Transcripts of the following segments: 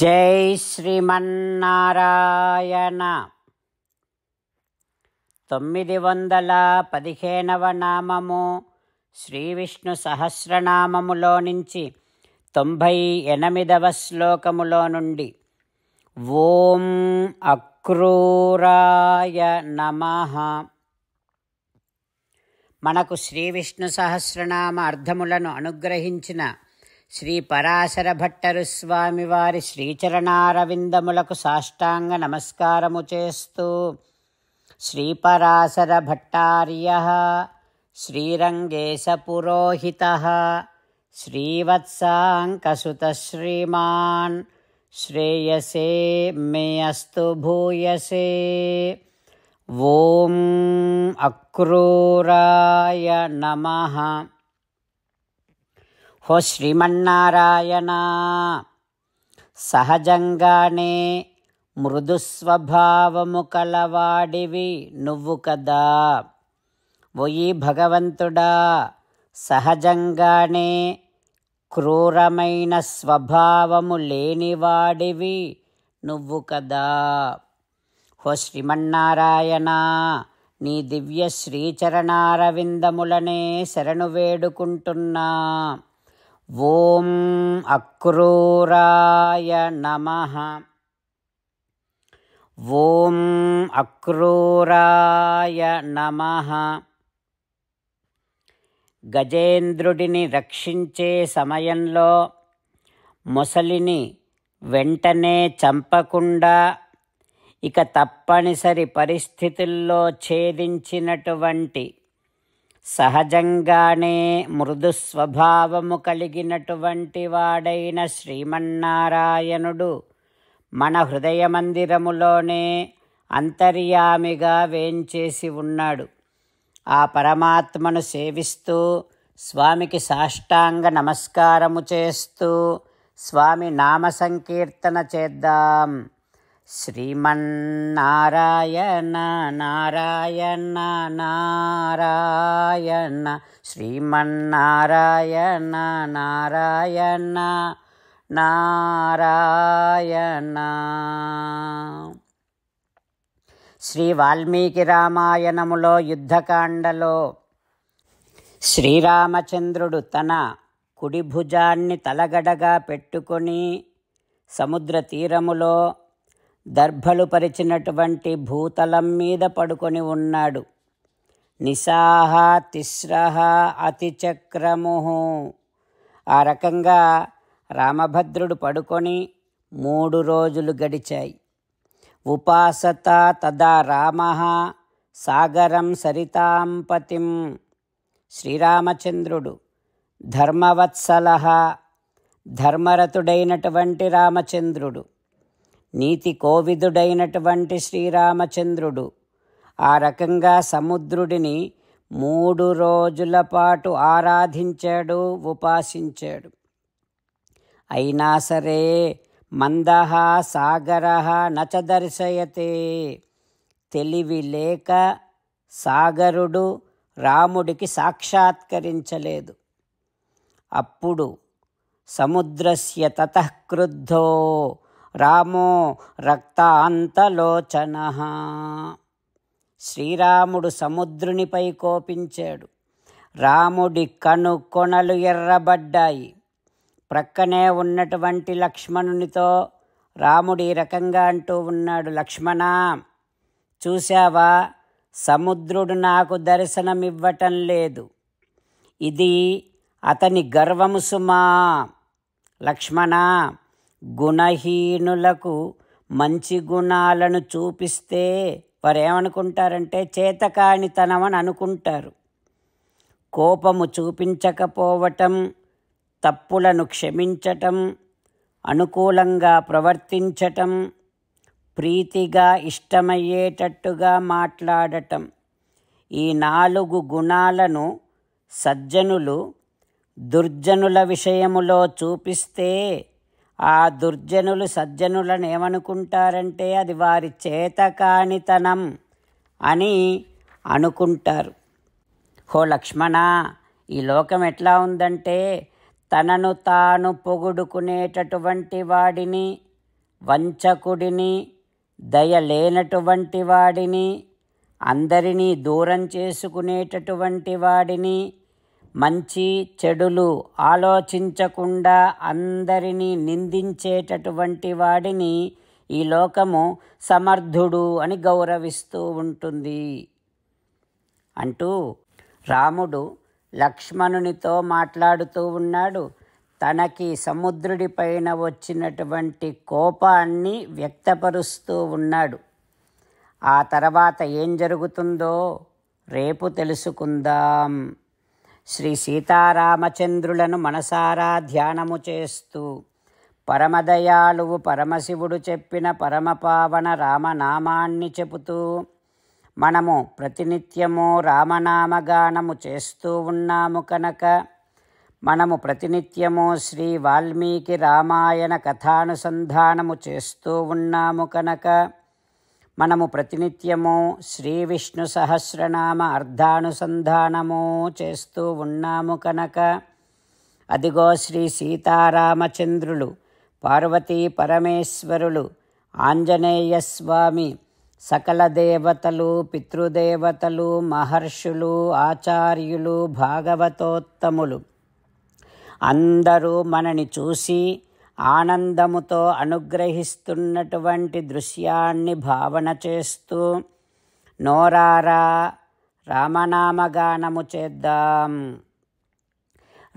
జై శ్రీమన్నారాయణ తొమ్మిది వందల పదిహేనవ నామము శ్రీ విష్ణు సహస్రనామములో నుంచి తొంభై ఎనిమిదవ శ్లోకములో నుండి ఓం అక్రూరాయ నమ మనకు శ్రీ విష్ణు సహస్రనామ అర్థములను అనుగ్రహించిన శ్రీ పరాశర భట్టరు స్వామివారి శ్రీచరణారవిందములకు సాష్టాంగ నమస్కారము చేస్తూ శ్రీపరాశర భట్టార్య శ్రీరంగేశపురోహిత శ్రీవత్సాంకసుత శ్రీమాన్ శ్రేయసే మే అస్తు భూయసే ఓం అక్రూరాయ నమ హో శ్రీమన్నారాయణ సహజంగానే మృదు స్వభావము కలవాడివి నువ్వు కదా ఒయి భగవంతుడా సహజంగానే క్రూరమైన స్వభావము లేనివాడివి నువ్వు కదా హో శ్రీమన్నారాయణ నీ దివ్య శ్రీచరణారవిందములనే శరణు వేడుకుంటున్నా ఓం అక్రూరాయ నమ ఓం అక్రూరాయ నమః గజేంద్రుడిని రక్షించే సమయంలో ముసలిని వెంటనే చంపకుండా ఇక తప్పనిసరి పరిస్థితుల్లో ఛేదించినటువంటి సహజంగానే మృదు స్వభావము కలిగినటువంటి వాడైన శ్రీమన్నారాయణుడు మన హృదయ మందిరములోనే అంతర్యామిగా వేంచేసి ఉన్నాడు ఆ పరమాత్మను సేవిస్తూ స్వామికి సాష్టాంగ నమస్కారము చేస్తూ స్వామి నామ సంకీర్తన చేద్దాం శ్రీమన్నారాయణ నారాయణ నారాయణ శ్రీమన్నారాయణ నారాయణ నారాయణ శ్రీ వాల్మీకి రామాయణములో యుద్ధకాండలో శ్రీరామచంద్రుడు తన కుడిభుజాన్ని తలగడగా పెట్టుకొని సముద్ర తీరములో దర్భలు పరిచినటువంటి భూతలం మీద పడుకొని ఉన్నాడు నిసాహ తిస్రహ అతిచక్రము ఆ రకంగా రామభద్రుడు పడుకొని మూడు రోజులు గడిచాయి ఉపాసత తదా రామ సాగరం సరితాంపతిం శ్రీరామచంద్రుడు ధర్మవత్సల ధర్మరతుడైనటువంటి రామచంద్రుడు నీతి కోవిదుడైనటువంటి శ్రీరామచంద్రుడు ఆ రకంగా సముద్రుడిని మూడు రోజుల పాటు ఆరాధించాడు ఉపాసించాడు అయినా సరే మందహ సాగర నచదర్శయతే తెలివి లేక సాగరుడు రాముడికి సాక్షాత్కరించలేదు అప్పుడు సముద్రస్య తతఃక్రుద్ధో రామో రక్తాంతలోచన శ్రీరాముడు సముద్రునిపై కోపించాడు రాముడి కనుకొనలు ఎర్రబడ్డాయి ప్రక్కనే ఉన్నటువంటి లక్ష్మణునితో రాముడు ఈ రకంగా అంటూ ఉన్నాడు లక్ష్మణ చూశావా సముద్రుడు నాకు దర్శనమివ్వటం లేదు ఇది అతని గర్వము సుమా లక్ష్మణ గుణహీనులకు మంచి గుణాలను చూపిస్తే వారు ఏమనుకుంటారంటే చేతకానితనం అని అనుకుంటారు కోపము చూపించకపోవటం తప్పులను క్షమించటం అనుకూలంగా ప్రవర్తించటం ప్రీతిగా ఇష్టమయ్యేటట్టుగా మాట్లాడటం ఈ నాలుగు గుణాలను సజ్జనులు దుర్జనుల విషయములో చూపిస్తే ఆ దుర్జనులు సజ్జనులను ఏమనుకుంటారంటే అది వారి చేతకానితనం అని అనుకుంటారు హో లక్ష్మణ ఈ లోకం ఎట్లా ఉందంటే తనను తాను పొగుడుకునేటటువంటి వాడిని వంచకుడిని దయలేనటువంటి వాడిని అందరినీ దూరం చేసుకునేటటువంటి వాడిని మంచి చెడులు ఆలోచించకుండా అందరినీ నిందించేటటువంటి వాడిని ఈ లోకము సమర్థుడు అని గౌరవిస్తూ ఉంటుంది అంటూ రాముడు లక్ష్మణునితో మాట్లాడుతూ ఉన్నాడు తనకి సముద్రుడిపైన వచ్చినటువంటి కోపాన్ని వ్యక్తపరుస్తూ ఉన్నాడు ఆ తర్వాత ఏం జరుగుతుందో రేపు తెలుసుకుందాం శ్రీ సీతారామచంద్రులను మనసారా ధ్యానము చేస్తూ పరమదయాళువు పరమశివుడు చెప్పిన పరమపావన రామనామాన్ని చెబుతూ మనము ప్రతినిత్యము రామనామగానము చేస్తూ ఉన్నాము కనుక మనము ప్రతినిత్యము శ్రీ వాల్మీకి రామాయణ కథానుసంధానము చేస్తూ ఉన్నాము కనుక మనము ప్రతినిత్యము శ్రీ విష్ణు సహస్రనామ అర్ధానుసంధానము చేస్తూ ఉన్నాము కనుక అదిగో శ్రీ సీతారామచంద్రులు పార్వతీ పరమేశ్వరులు ఆంజనేయ స్వామి సకల దేవతలు పితృదేవతలు మహర్షులు ఆచార్యులు భాగవతోత్తములు అందరూ మనని చూసి ఆనందముతో అనుగ్రహిస్తున్నటువంటి దృశ్యాన్ని భావన చేస్తూ నోరారా రామనామగానము చేద్దాం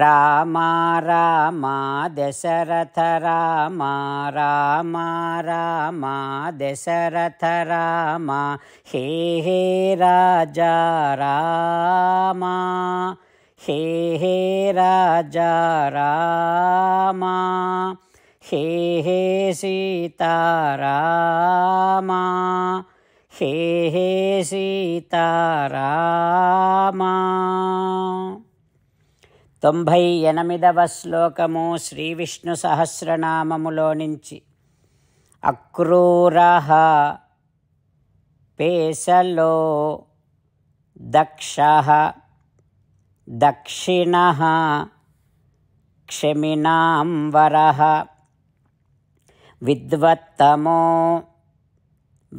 రామా రామా దశరథ రామా రామా రామా దశరథ రామా హే హే రాజా రామా హే హే రాజా రామా హే హే సీతారామా హే హే సీతారామా తొంభై ఎనిమిదవ శ్లోకము శ్రీ విష్ణు సహస్రనామములో నుంచి అక్రూర పేసలో దక్ష दक्षिणः क्षमिनां वरः विद्वत्तमो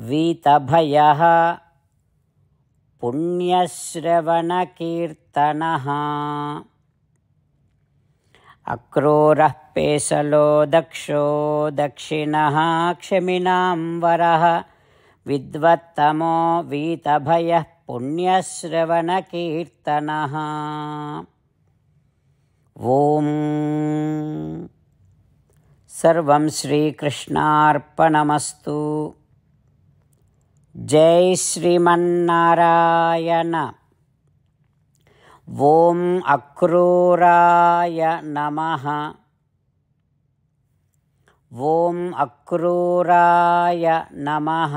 वीतभयः पुण्यश्रवणकीर्तनः अक्रूरः पेशलो दक्षो दक्षिणः क्षमिनां वरः विद्वत्तमो वीतभयः पुण्यश्रवणकीर्तनः ॐ सर्वं श्रीकृष्णार्पणमस्तु जय श्रीमन्नारायण ॐ अक्रूराय नमः ॐ अक्रूराय नमः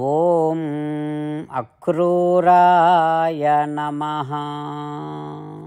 ॐ अक्रूराय नमः